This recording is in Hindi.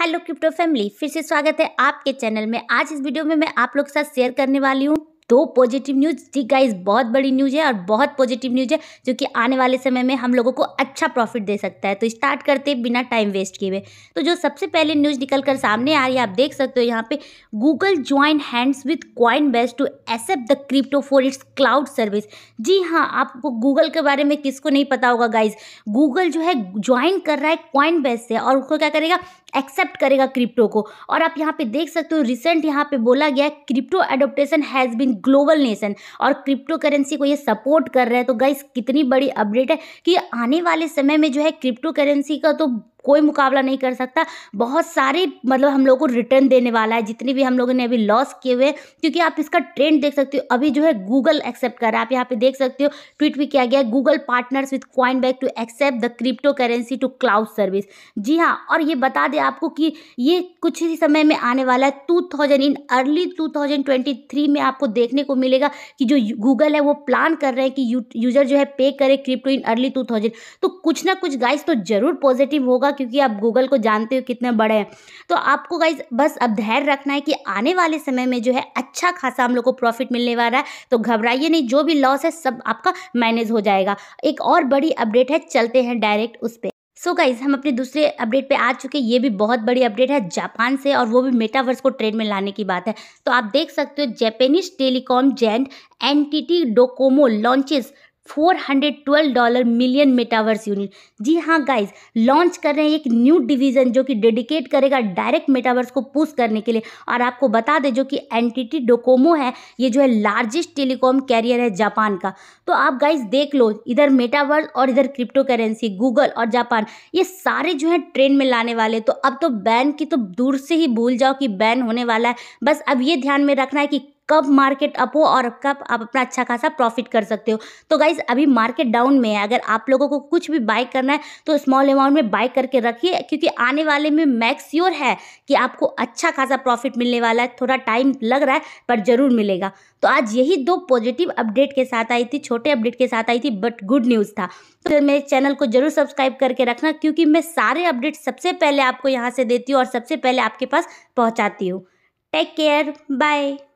हेलो क्रिप्टो फैमिली फिर से स्वागत है आपके चैनल में आज इस वीडियो में मैं आप लोग के साथ शेयर करने वाली हूँ दो पॉजिटिव न्यूज़ थी गाइज बहुत बड़ी न्यूज़ है और बहुत पॉजिटिव न्यूज़ है जो कि आने वाले समय में हम लोगों को अच्छा प्रॉफिट दे सकता है तो स्टार्ट करते बिना टाइम वेस्ट किए हुए तो जो सबसे पहले न्यूज़ निकल कर सामने आ रही है आप देख सकते हो यहाँ पे Google join hands with Coinbase to accept the crypto for its cloud service जी हाँ आपको गूगल के बारे में किसको नहीं पता होगा गाइज गूगल जो है ज्वाइन कर रहा है क्वाइन बेस्ट से और उसको क्या करेगा एक्सेप्ट करेगा क्रिप्टो को और आप यहाँ पे देख सकते हो रिसेंट यहाँ पे बोला गया crypto adoption has been global nation और क्रिप्टो करेंसी को ये सपोर्ट कर रहे हैं तो गाइस कितनी बड़ी अपडेट है कि आने वाले समय में जो है क्रिप्टो करेंसी का तो कोई मुकाबला नहीं कर सकता बहुत सारे मतलब हम लोग को रिटर्न देने वाला है जितने भी हम लोगों ने अभी लॉस किए हुए क्योंकि आप इसका ट्रेंड देख सकते हो अभी जो है गूगल एक्सेप्ट कर रहा है आप यहाँ पे देख सकते हो ट्वीट भी किया गया Google partners with Coinbase to accept the crypto currency to cloud service जी हाँ और ये बता दें आपको कि ये कुछ ही समय में आने वाला है two thousand in early two thousand twenty three में आपको देखने को मिलेगा कि जो गूगल है वो प्लान कर रहे हैं कि यू, यूजर जो है पे करे crypto in early two thousand तो कुछ ना कुछ गाइस तो जरूर पॉजिटिव होगा क्योंकि आप गूगल को जानते हो कितने बड़े हैं तो आपको गाइज बस अब धैर्य रखना है कि आने वाले समय में जो है अच्छा खासा हम लोग को प्रॉफिट मिलने वाला है तो घबराइए नहीं जो भी लॉस है सब आपका मैनेज हो जाएगा एक और बड़ी अपडेट है चलते हैं डायरेक्ट उस पर सो so गाइज हम अपने दूसरे अपडेट पे आ चुके ये भी बहुत बड़ी अपडेट है जापान से और वो भी मेटावर्स को ट्रेड में लाने की बात है तो आप देख सकते हो Japanese telecom giant NTT Docomo launches 412 dollar million metaverse unit जी हाँ गाइस लॉन्च कर रहे हैं एक न्यू डिवीज़न जो कि डेडिकेट करेगा डायरेक्ट मेटावर्स को पुश करने के लिए और आपको बता दें जो कि एनटीटी डोकोमो है ये जो है लार्जेस्ट टेलीकॉम कैरियर है जापान का तो आप गाइस देख लो इधर मेटावर्स और इधर क्रिप्टो करेंसी गूगल और जापान ये सारे जो है ट्रेन में लाने वाले तो अब तो बैन की तो दूर से ही भूल जाओ कि बैन होने वाला है बस अब ये ध्यान में रखना है कि कब मार्केट अप हो और कब आप अपना अच्छा खासा प्रॉफिट कर सकते हो तो गाइज अभी मार्केट डाउन में है अगर आप लोगों को कुछ भी बाय करना है तो स्मॉल अमाउंट में बाय करके रखिए क्योंकि आने वाले में मैक्स है कि आपको अच्छा खासा प्रॉफिट मिलने वाला है थोड़ा टाइम लग रहा है पर ज़रूर मिलेगा तो आज यही दो पॉजिटिव अपडेट के साथ आई थी छोटे अपडेट के साथ आई थी बट गुड न्यूज़ था तो मेरे चैनल को जरूर सब्सक्राइब करके रखना क्योंकि मैं सारे अपडेट सबसे पहले आपको यहाँ से देती हूँ और सबसे पहले आपके पास पहुँचाती हूँ टेक केयर बाय